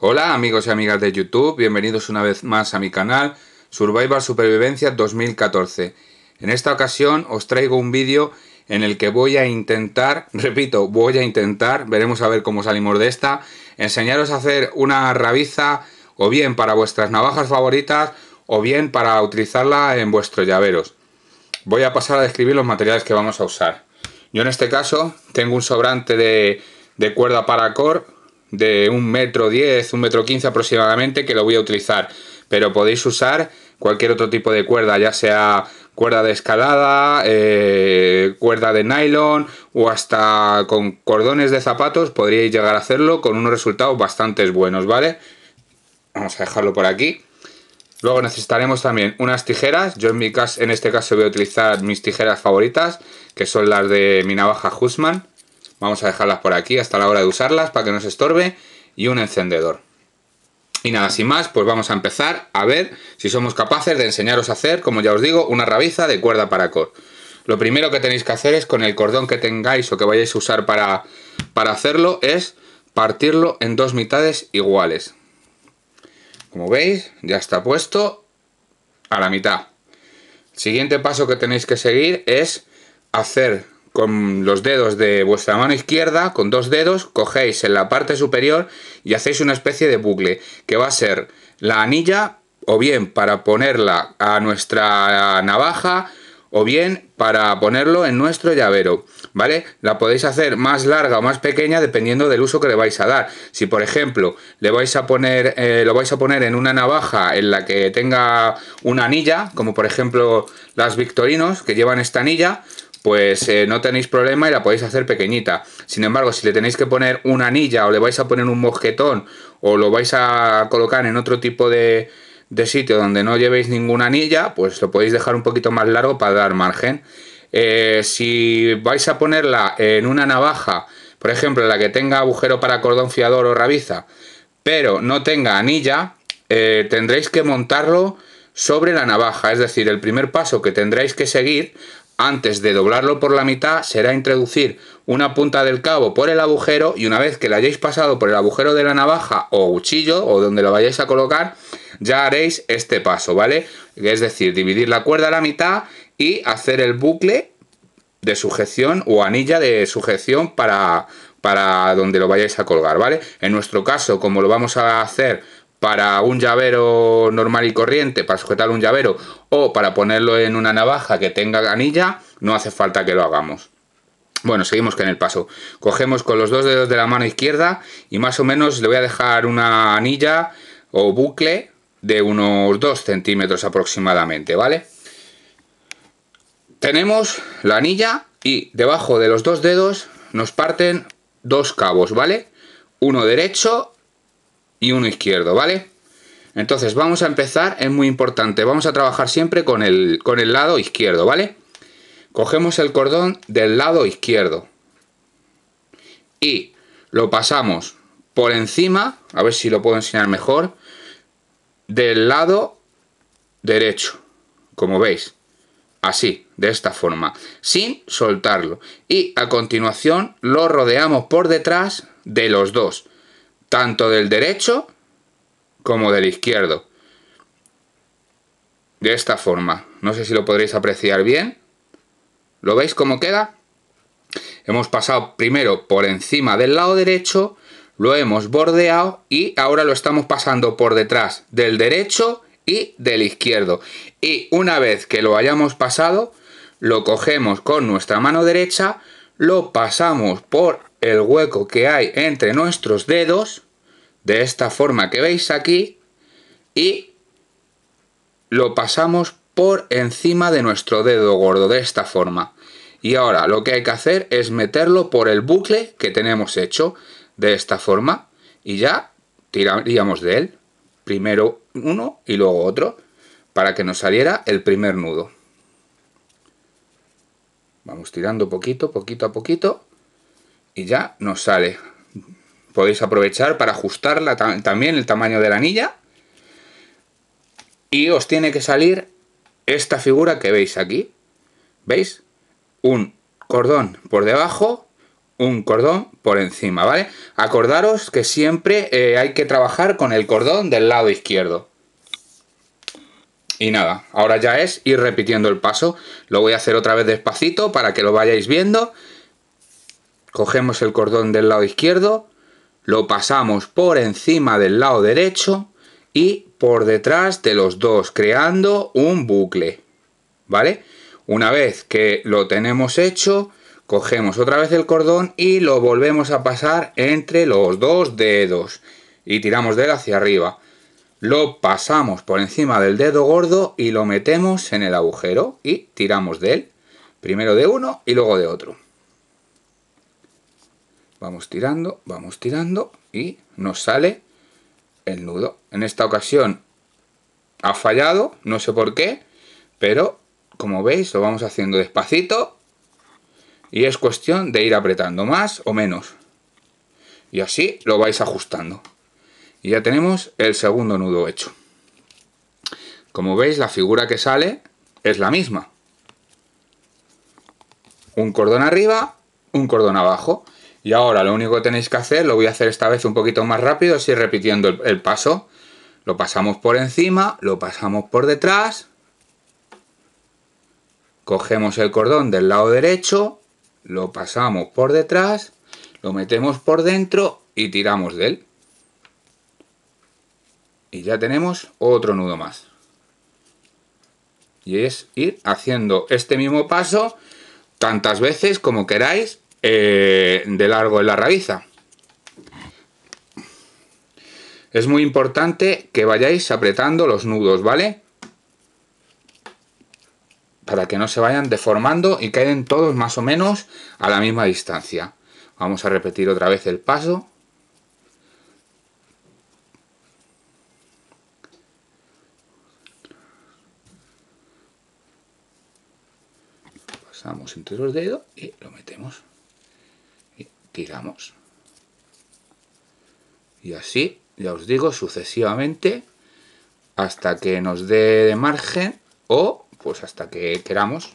Hola amigos y amigas de YouTube, bienvenidos una vez más a mi canal Survival Supervivencia 2014. En esta ocasión os traigo un vídeo en el que voy a intentar, repito, voy a intentar, veremos a ver cómo salimos de esta, enseñaros a hacer una rabiza o bien para vuestras navajas favoritas o bien para utilizarla en vuestros llaveros. Voy a pasar a describir los materiales que vamos a usar. Yo en este caso tengo un sobrante de, de cuerda paracord de un metro 10, un metro 15 aproximadamente que lo voy a utilizar. Pero podéis usar cualquier otro tipo de cuerda, ya sea cuerda de escalada, eh, cuerda de nylon o hasta con cordones de zapatos podríais llegar a hacerlo con unos resultados bastante buenos, ¿vale? Vamos a dejarlo por aquí. Luego necesitaremos también unas tijeras. Yo en, mi caso, en este caso voy a utilizar mis tijeras favoritas, que son las de mi navaja Husman. Vamos a dejarlas por aquí hasta la hora de usarlas para que no se estorbe y un encendedor. Y nada, sin más, pues vamos a empezar a ver si somos capaces de enseñaros a hacer, como ya os digo, una rabiza de cuerda para cor. Lo primero que tenéis que hacer es con el cordón que tengáis o que vayáis a usar para, para hacerlo es partirlo en dos mitades iguales. Como veis, ya está puesto a la mitad. El siguiente paso que tenéis que seguir es hacer con los dedos de vuestra mano izquierda, con dos dedos, cogéis en la parte superior y hacéis una especie de bucle, que va a ser la anilla o bien para ponerla a nuestra navaja o bien para ponerlo en nuestro llavero, ¿vale? La podéis hacer más larga o más pequeña dependiendo del uso que le vais a dar. Si por ejemplo le vais a poner, eh, lo vais a poner en una navaja en la que tenga una anilla, como por ejemplo las Victorinos que llevan esta anilla, pues eh, no tenéis problema y la podéis hacer pequeñita. Sin embargo, si le tenéis que poner una anilla o le vais a poner un mosquetón o lo vais a colocar en otro tipo de, sitio donde no llevéis ninguna anilla, pues lo podéis dejar un poquito más largo para dar margen. Eh, si vais a ponerla en una navaja, por ejemplo, la que tenga agujero para cordón fiador o rabiza, pero no tenga anilla, eh, tendréis que montarlo sobre la navaja. Es decir, el primer paso que tendréis que seguir antes de doblarlo por la mitad será introducir una punta del cabo por el agujero y una vez que la hayáis pasado por el agujero de la navaja o cuchillo o donde lo vayáis a colocar, ya haréis este paso, ¿vale? Es decir, dividir la cuerda a la mitad y hacer el bucle de sujeción o anilla de sujeción para, para donde lo vayáis a colgar, ¿vale? En nuestro caso, como lo vamos a hacer para un llavero normal y corriente, para sujetar un llavero, o para ponerlo en una navaja que tenga anilla, no hace falta que lo hagamos. Bueno, seguimos con el paso. Cogemos con los dos dedos de la mano izquierda y más o menos le voy a dejar una anilla o bucle de unos 2 centímetros aproximadamente, ¿vale? Tenemos la anilla y debajo de los dos dedos nos parten dos cabos, ¿vale? Uno derecho y uno izquierdo, ¿vale? Entonces vamos a empezar, es muy importante, vamos a trabajar siempre con el, con el lado izquierdo, ¿vale? Cogemos el cordón del lado izquierdo y lo pasamos por encima, a ver si lo puedo enseñar mejor, del lado derecho, como veis, así, de esta forma, sin soltarlo. Y a continuación lo rodeamos por detrás de los dos tanto del derecho como del izquierdo. De esta forma. No sé si lo podréis apreciar bien. ¿Lo veis cómo queda? Hemos pasado primero por encima del lado derecho, lo hemos bordeado y ahora lo estamos pasando por detrás del derecho y del izquierdo. Y una vez que lo hayamos pasado, lo cogemos con nuestra mano derecha, lo pasamos por el hueco que hay entre nuestros dedos de esta forma que veis aquí y lo pasamos por encima de nuestro dedo gordo de esta forma. Y ahora lo que hay que hacer es meterlo por el bucle que tenemos hecho de esta forma y ya tiraríamos de él. Primero uno y luego otro para que nos saliera el primer nudo. Vamos tirando poquito, poquito a poquito y ya nos sale podéis aprovechar para ajustarla también el tamaño de la anilla. Y os tiene que salir esta figura que veis aquí. ¿Veis? Un cordón por debajo, un cordón por encima, ¿vale? Acordaros que siempre eh, hay que trabajar con el cordón del lado izquierdo. Y nada, ahora ya es ir repitiendo el paso. Lo voy a hacer otra vez despacito para que lo vayáis viendo. Cogemos el cordón del lado izquierdo, lo pasamos por encima del lado derecho y por detrás de los dos, creando un bucle. ¿Vale? Una vez que lo tenemos hecho, cogemos otra vez el cordón y lo volvemos a pasar entre los dos dedos y tiramos de él hacia arriba. Lo pasamos por encima del dedo gordo y lo metemos en el agujero y tiramos de él, primero de uno y luego de otro. Vamos tirando, vamos tirando y nos sale el nudo. En esta ocasión ha fallado, no sé por qué, pero como veis lo vamos haciendo despacito y es cuestión de ir apretando más o menos. Y así lo vais ajustando. Y ya tenemos el segundo nudo hecho. Como veis la figura que sale es la misma. Un cordón arriba, un cordón abajo. Y ahora lo único que tenéis que hacer, lo voy a hacer esta vez un poquito más rápido, ir repitiendo el paso. Lo pasamos por encima, lo pasamos por detrás, cogemos el cordón del lado derecho, lo pasamos por detrás, lo metemos por dentro y tiramos de él. Y ya tenemos otro nudo más. Y es ir haciendo este mismo paso tantas veces como queráis eh, de largo en la rabiza. Es muy importante que vayáis apretando los nudos, ¿vale? Para que no se vayan deformando y queden todos más o menos a la misma distancia. Vamos a repetir otra vez el paso. Pasamos entre los dedos y lo metemos. Y así, ya os digo, sucesivamente, hasta que nos dé de margen o pues hasta que queramos.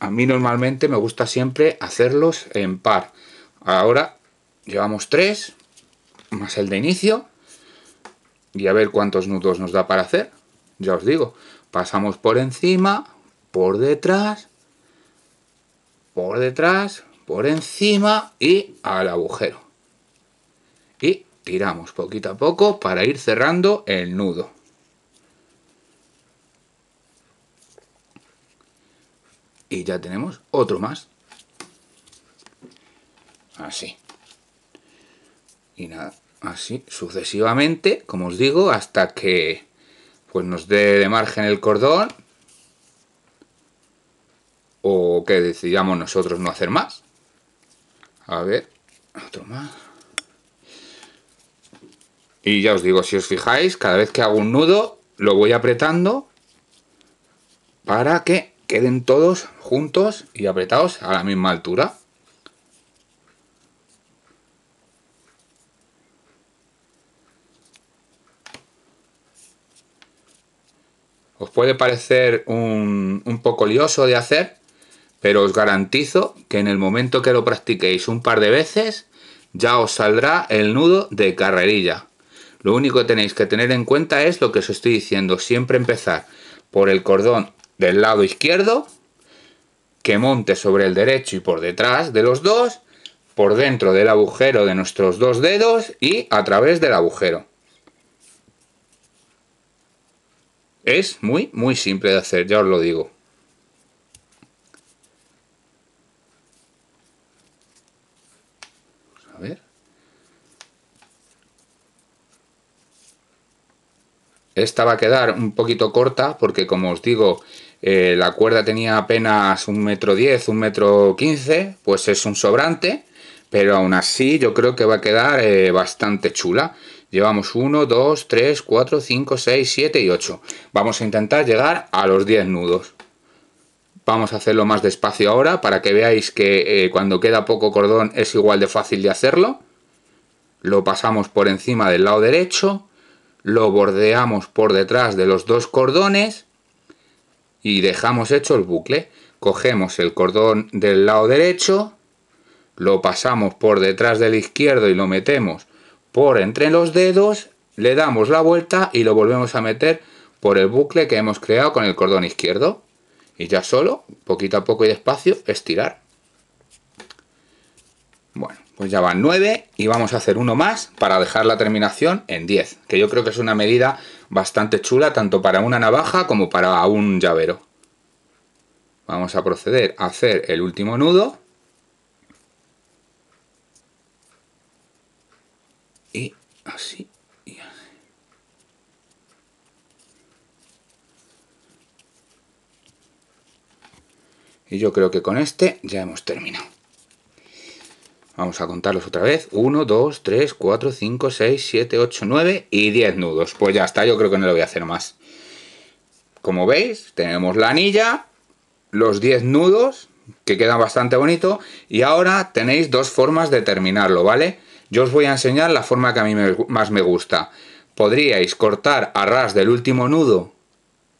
A mí normalmente me gusta siempre hacerlos en par. Ahora llevamos tres, más el de inicio, y a ver cuántos nudos nos da para hacer. Ya os digo, pasamos por encima, por detrás, por detrás, por encima y al agujero. Y tiramos poquito a poco para ir cerrando el nudo. Y ya tenemos otro más. Así. Y nada, así sucesivamente, como os digo, hasta que pues nos dé de margen el cordón o que decidamos nosotros no hacer más. A ver, otro más. Y ya os digo, si os fijáis, cada vez que hago un nudo, lo voy apretando para que queden todos juntos y apretados a la misma altura. Os puede parecer un, un poco lioso de hacer, pero os garantizo que en el momento que lo practiquéis un par de veces, ya os saldrá el nudo de carrerilla. Lo único que tenéis que tener en cuenta es lo que os estoy diciendo. Siempre empezar por el cordón del lado izquierdo, que monte sobre el derecho y por detrás de los dos, por dentro del agujero de nuestros dos dedos y a través del agujero. Es muy, muy simple de hacer, ya os lo digo. Esta va a quedar un poquito corta porque, como os digo, eh, la cuerda tenía apenas un metro diez, un metro quince, pues es un sobrante, pero aún así yo creo que va a quedar eh, bastante chula. Llevamos 1, 2, 3, 4, 5, 6, 7 y 8. Vamos a intentar llegar a los 10 nudos. Vamos a hacerlo más despacio ahora para que veáis que eh, cuando queda poco cordón es igual de fácil de hacerlo. Lo pasamos por encima del lado derecho, lo bordeamos por detrás de los dos cordones y dejamos hecho el bucle. Cogemos el cordón del lado derecho, lo pasamos por detrás del izquierdo y lo metemos por entre los dedos, le damos la vuelta y lo volvemos a meter por el bucle que hemos creado con el cordón izquierdo. Y ya solo, poquito a poco y despacio, estirar. Bueno, pues ya van 9 y vamos a hacer uno más para dejar la terminación en 10, que yo creo que es una medida bastante chula tanto para una navaja como para un llavero. Vamos a proceder a hacer el último nudo. Y así. Y así. Y yo creo que con este ya hemos terminado. Vamos a contarlos otra vez. 1, 2, 3, 4, 5, 6, 7, 8, 9 y 10 nudos. Pues ya está, yo creo que no lo voy a hacer más. Como veis, tenemos la anilla, los 10 nudos, que quedan bastante bonito. Y ahora tenéis dos formas de terminarlo, ¿vale? Yo os voy a enseñar la forma que a mí más me gusta. Podríais cortar a ras del último nudo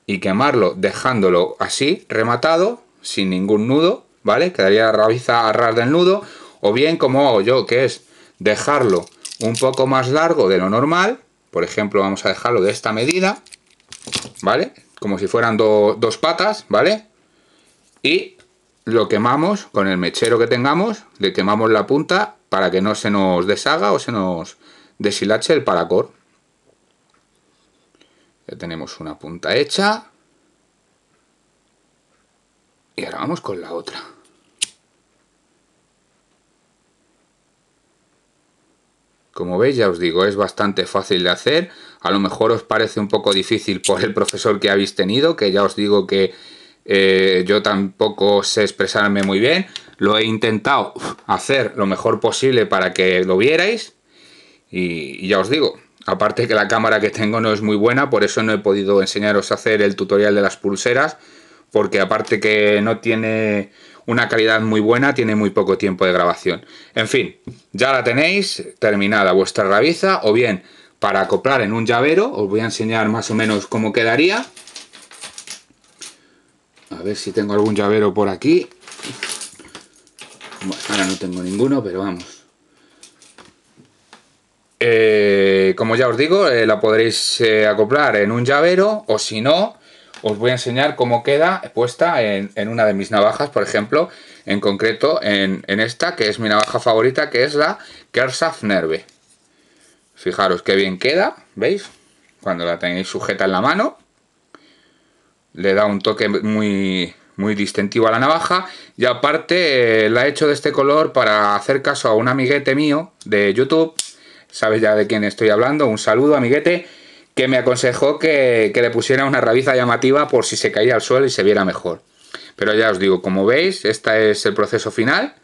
y quemarlo dejándolo así, rematado, sin ningún nudo, ¿vale? Quedaría la rabiza a ras del nudo o bien, como hago yo, que es dejarlo un poco más largo de lo normal. Por ejemplo, vamos a dejarlo de esta medida, ¿vale? Como si fueran dos patas, ¿vale? Y lo quemamos con el mechero que tengamos, le quemamos la punta para que no se nos deshaga o se nos deshilache el paracord. Ya tenemos una punta hecha. Y ahora vamos con la otra. Como veis, ya os digo, es bastante fácil de hacer. A lo mejor os parece un poco difícil por el profesor que habéis tenido, que ya os digo que eh, yo tampoco sé expresarme muy bien. Lo he intentado hacer lo mejor posible para que lo vierais. y ya os digo, aparte que la cámara que tengo no es muy buena, por eso no he podido enseñaros a hacer el tutorial de las pulseras. Porque aparte que no tiene una calidad muy buena, tiene muy poco tiempo de grabación. En fin, ya la tenéis terminada vuestra rabiza o bien para acoplar en un llavero, os voy a enseñar más o menos cómo quedaría. A ver si tengo algún llavero por aquí. Bueno, ahora no tengo ninguno, pero vamos. Eh, como ya os digo, eh, la podréis eh, acoplar en un llavero o si no, os voy a enseñar cómo queda puesta en, una de mis navajas, por ejemplo, en concreto en, esta, que es mi navaja favorita, que es la Kersaf Nerve. Fijaros qué bien queda, ¿veis? Cuando la tenéis sujeta en la mano, le da un toque muy, muy distintivo a la navaja y aparte eh, la he hecho de este color para hacer caso a un amiguete mío de YouTube, sabes ya de quién estoy hablando, un saludo amiguete que me aconsejó que, le pusiera una rabiza llamativa por si se caía al suelo y se viera mejor. Pero ya os digo, como veis, este es el proceso final.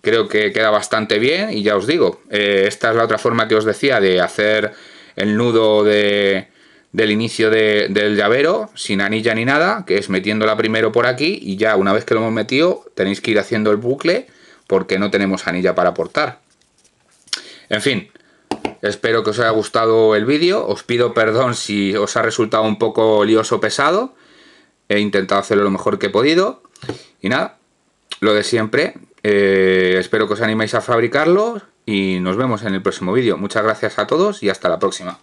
Creo que queda bastante bien y ya os digo, eh, esta es la otra forma que os decía de hacer el nudo del inicio del llavero sin anilla ni nada, que es metiéndola primero por aquí y ya una vez que lo hemos metido tenéis que ir haciendo el bucle porque no tenemos anilla para aportar. En fin, Espero que os haya gustado el vídeo. Os pido perdón si os ha resultado un poco lioso o pesado. He intentado hacerlo lo mejor que he podido. Y nada, lo de siempre. Eh, espero que os animéis a fabricarlo y nos vemos en el próximo vídeo. Muchas gracias a todos y hasta la próxima.